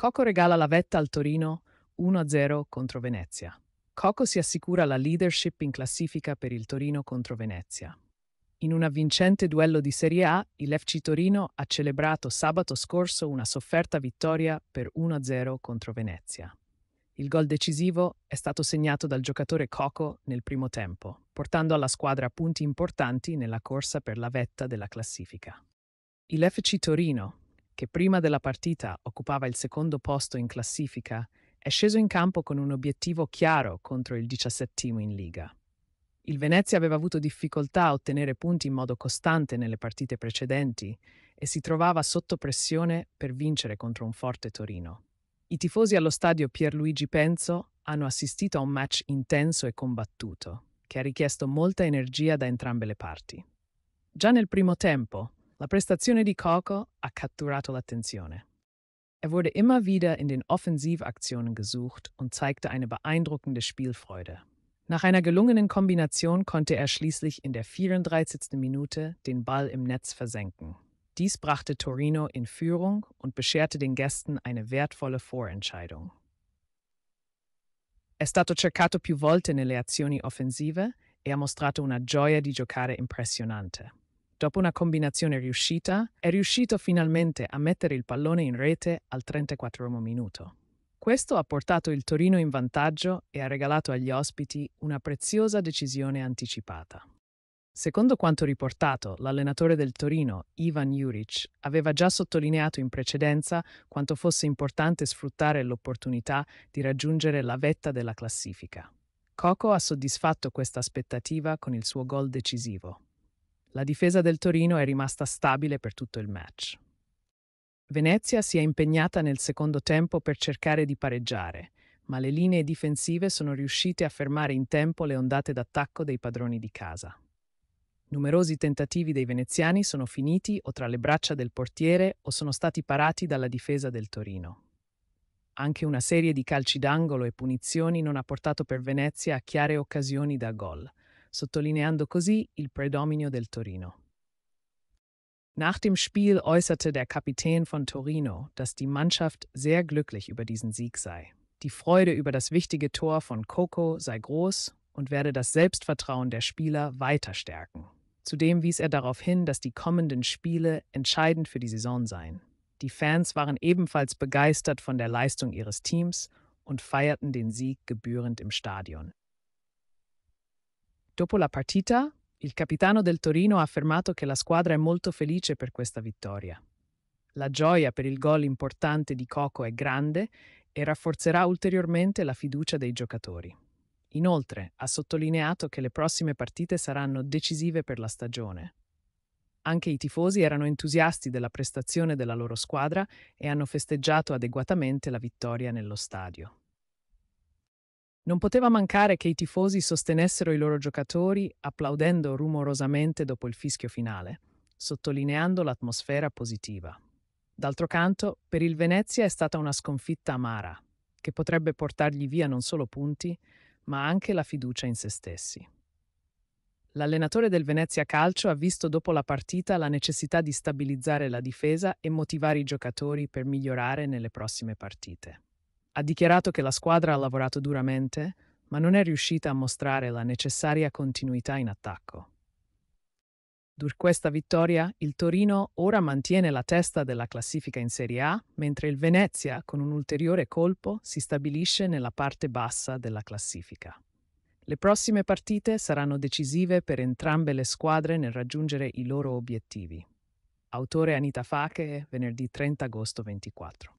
Coco regala la vetta al Torino 1-0 contro Venezia. Coco si assicura la leadership in classifica per il Torino contro Venezia. In un avvincente duello di Serie A, il FC Torino ha celebrato sabato scorso una sofferta vittoria per 1-0 contro Venezia. Il gol decisivo è stato segnato dal giocatore Coco nel primo tempo, portando alla squadra punti importanti nella corsa per la vetta della classifica. Il FC Torino, che prima della partita occupava il secondo posto in classifica, è sceso in campo con un obiettivo chiaro contro il diciassettimo in Liga. Il Venezia aveva avuto difficoltà a ottenere punti in modo costante nelle partite precedenti e si trovava sotto pressione per vincere contro un forte Torino. I tifosi allo stadio Pierluigi Penzo hanno assistito a un match intenso e combattuto, che ha richiesto molta energia da entrambe le parti. Già nel primo tempo, La prestazione di Coco ha catturato l'attenzione. Er wurde immer wieder in den Offensivaktionen gesucht und zeigte eine beeindruckende Spielfreude. Nach einer gelungenen Kombination konnte er schließlich in der 34. Minute den Ball im Netz versenken. Dies brachte Torino in Führung und bescherte den Gästen eine wertvolle Vorentscheidung. È stato cercato più volte nelle azioni offensive e ha mostrato una gioia di giocare impressionante. Dopo una combinazione riuscita, è riuscito finalmente a mettere il pallone in rete al 34 minuto. Questo ha portato il Torino in vantaggio e ha regalato agli ospiti una preziosa decisione anticipata. Secondo quanto riportato, l'allenatore del Torino, Ivan Juric, aveva già sottolineato in precedenza quanto fosse importante sfruttare l'opportunità di raggiungere la vetta della classifica. Coco ha soddisfatto questa aspettativa con il suo gol decisivo. La difesa del Torino è rimasta stabile per tutto il match. Venezia si è impegnata nel secondo tempo per cercare di pareggiare, ma le linee difensive sono riuscite a fermare in tempo le ondate d'attacco dei padroni di casa. Numerosi tentativi dei veneziani sono finiti o tra le braccia del portiere o sono stati parati dalla difesa del Torino. Anche una serie di calci d'angolo e punizioni non ha portato per Venezia a chiare occasioni da gol, sottolineando così il predominio del Torino. Nach dem Spiel äußerte der Kapitän von Torino, dass die Mannschaft sehr glücklich über diesen Sieg sei. Die Freude über das wichtige Tor von Coco sei groß und werde das Selbstvertrauen der Spieler weiter stärken. Zudem wies er darauf hin, dass die kommenden Spiele entscheidend für die Saison seien. Die Fans waren ebenfalls begeistert von der Leistung ihres Teams und feierten den Sieg gebührend im Stadion. Dopo la partita, il capitano del Torino ha affermato che la squadra è molto felice per questa vittoria. La gioia per il gol importante di Coco è grande e rafforzerà ulteriormente la fiducia dei giocatori. Inoltre ha sottolineato che le prossime partite saranno decisive per la stagione. Anche i tifosi erano entusiasti della prestazione della loro squadra e hanno festeggiato adeguatamente la vittoria nello stadio. Non poteva mancare che i tifosi sostenessero i loro giocatori applaudendo rumorosamente dopo il fischio finale, sottolineando l'atmosfera positiva. D'altro canto, per il Venezia è stata una sconfitta amara, che potrebbe portargli via non solo punti, ma anche la fiducia in se stessi. L'allenatore del Venezia Calcio ha visto dopo la partita la necessità di stabilizzare la difesa e motivare i giocatori per migliorare nelle prossime partite. Ha dichiarato che la squadra ha lavorato duramente, ma non è riuscita a mostrare la necessaria continuità in attacco. Dur questa vittoria, il Torino ora mantiene la testa della classifica in Serie A, mentre il Venezia, con un ulteriore colpo, si stabilisce nella parte bassa della classifica. Le prossime partite saranno decisive per entrambe le squadre nel raggiungere i loro obiettivi. Autore Anita Fache, venerdì 30 agosto 24.